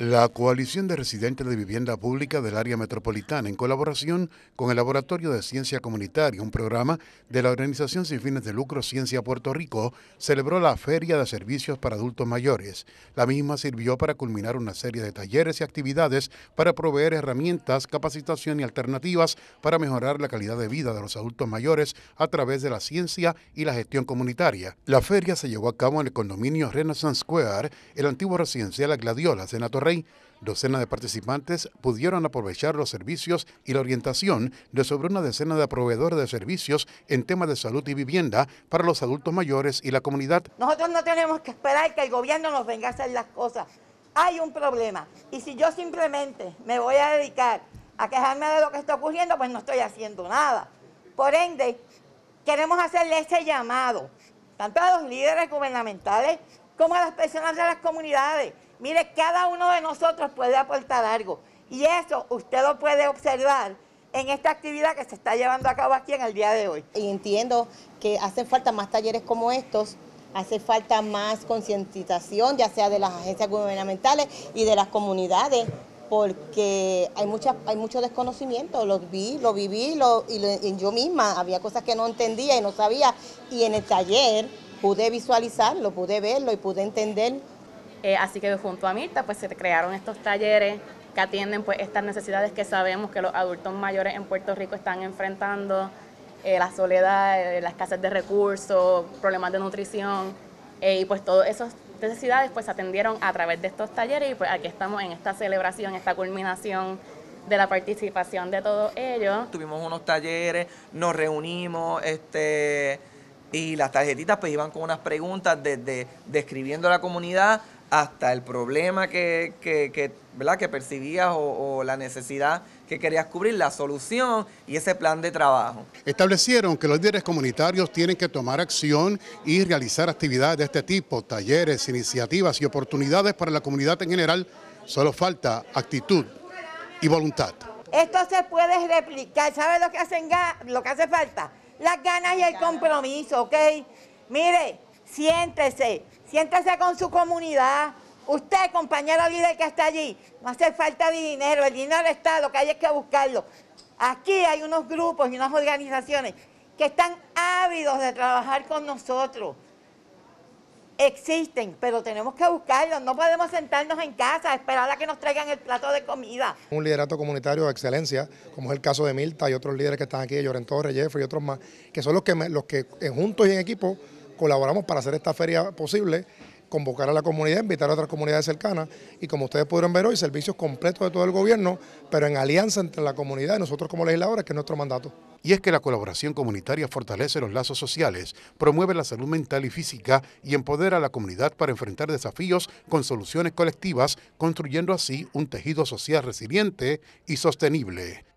La Coalición de Residentes de Vivienda Pública del Área Metropolitana, en colaboración con el Laboratorio de Ciencia Comunitaria, un programa de la Organización Sin Fines de Lucro Ciencia Puerto Rico, celebró la Feria de Servicios para Adultos Mayores. La misma sirvió para culminar una serie de talleres y actividades para proveer herramientas, capacitación y alternativas para mejorar la calidad de vida de los adultos mayores a través de la ciencia y la gestión comunitaria. La feria se llevó a cabo en el condominio Renaissance Square, el antiguo residencial Gladiolas en la Torre docenas de participantes pudieron aprovechar los servicios y la orientación de sobre una decena de proveedores de servicios en temas de salud y vivienda para los adultos mayores y la comunidad. Nosotros no tenemos que esperar que el gobierno nos venga a hacer las cosas. Hay un problema y si yo simplemente me voy a dedicar a quejarme de lo que está ocurriendo, pues no estoy haciendo nada. Por ende, queremos hacerle ese llamado, tanto a los líderes gubernamentales como a las personas de las comunidades, Mire, cada uno de nosotros puede aportar algo. Y eso usted lo puede observar en esta actividad que se está llevando a cabo aquí en el día de hoy. Y entiendo que hacen falta más talleres como estos, hace falta más concientización, ya sea de las agencias gubernamentales y de las comunidades, porque hay mucho desconocimiento, lo vi, lo viví y yo misma había cosas que no entendía y no sabía, y en el taller pude visualizarlo, pude verlo y pude entender eh, así que junto a Mirta pues se crearon estos talleres que atienden pues estas necesidades que sabemos que los adultos mayores en Puerto Rico están enfrentando, eh, la soledad, eh, la escasez de recursos, problemas de nutrición y pues todas esas necesidades pues se atendieron a través de estos talleres y pues aquí estamos en esta celebración, esta culminación de la participación de todos ellos. Tuvimos unos talleres, nos reunimos, este, y las tarjetitas pues iban con unas preguntas desde describiendo a la comunidad hasta el problema que, que, que, ¿verdad? percibías o, la necesidad que querías cubrir, la solución y ese plan de trabajo. Establecieron que los líderes comunitarios tienen que tomar acción y realizar actividades de este tipo, talleres, iniciativas y oportunidades para la comunidad en general. Solo falta actitud y voluntad. Esto se puede replicar, sabes lo que, hacen, lo que hace falta? Las ganas y el compromiso, ¿ok? Mire, siéntese, siéntese con su comunidad. Usted, compañero líder que está allí, no hace falta dinero, el dinero está, lo que hay es que buscarlo. Aquí hay unos grupos y unas organizaciones que están ávidos de trabajar con nosotros. Existen, pero tenemos que buscarlos. No podemos sentarnos en casa, esperar a que nos traigan el plato de comida. Un liderato comunitario de excelencia, como es el caso de Mirta y otros líderes que están aquí, Lloren Torres, Jeffrey y otros más, que son los que, los que eh, juntos y en equipo colaboramos para hacer esta feria posible, convocar a la comunidad, invitar a otras comunidades cercanas y como ustedes pudieron ver hoy, servicios completos de todo el gobierno, pero en alianza entre la comunidad y nosotros como legisladores, que es nuestro mandato. Y es que la colaboración comunitaria fortalece los lazos sociales, promueve la salud mental y física y empodera a la comunidad para enfrentar desafíos con soluciones colectivas, construyendo así un tejido social resiliente y sostenible.